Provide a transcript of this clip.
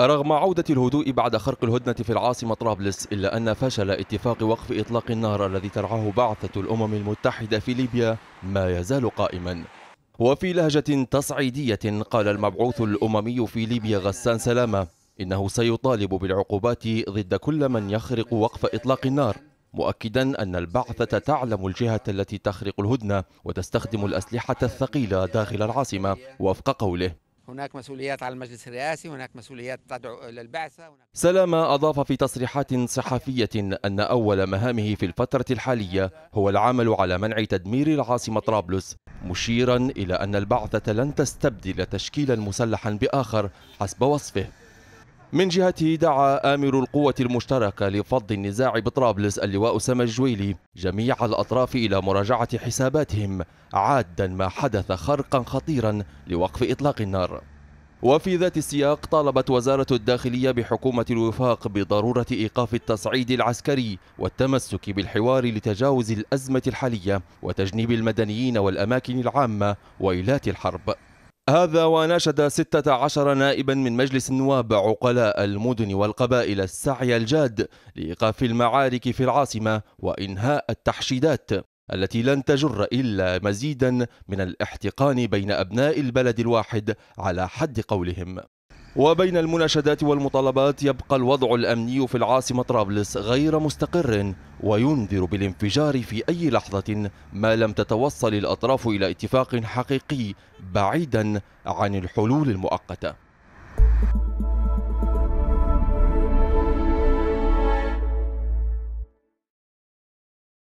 رغم عودة الهدوء بعد خرق الهدنة في العاصمة طرابلس إلا أن فشل اتفاق وقف إطلاق النار الذي ترعاه بعثة الأمم المتحدة في ليبيا ما يزال قائما وفي لهجة تصعيدية قال المبعوث الأممي في ليبيا غسان سلامة إنه سيطالب بالعقوبات ضد كل من يخرق وقف إطلاق النار مؤكدا أن البعثة تعلم الجهة التي تخرق الهدنة وتستخدم الأسلحة الثقيلة داخل العاصمة وفق قوله هناك مسؤوليات على المجلس الرئاسي هناك مسؤوليات تدعو إلى البعثة سلام أضاف في تصريحات صحفية أن أول مهامه في الفترة الحالية هو العمل على منع تدمير العاصمة طرابلس مشيرا إلى أن البعثة لن تستبدل تشكيلا مسلحا بآخر حسب وصفه من جهته دعا آمر القوة المشتركة لفض النزاع بطرابلس اللواء سما الجويلي جميع الأطراف إلى مراجعة حساباتهم عادا ما حدث خرقا خطيرا لوقف إطلاق النار وفي ذات السياق طالبت وزارة الداخلية بحكومة الوفاق بضرورة إيقاف التصعيد العسكري والتمسك بالحوار لتجاوز الأزمة الحالية وتجنيب المدنيين والأماكن العامة ويلات الحرب هذا وناشد 16 نائبا من مجلس النواب عقلاء المدن والقبائل السعي الجاد لإيقاف المعارك في العاصمة وإنهاء التحشيدات التي لن تجر إلا مزيدا من الاحتقان بين أبناء البلد الواحد على حد قولهم وبين المناشدات والمطالبات يبقى الوضع الأمني في العاصمة طرابلس غير مستقر وينذر بالانفجار في أي لحظة ما لم تتوصل الأطراف إلى اتفاق حقيقي بعيدا عن الحلول المؤقته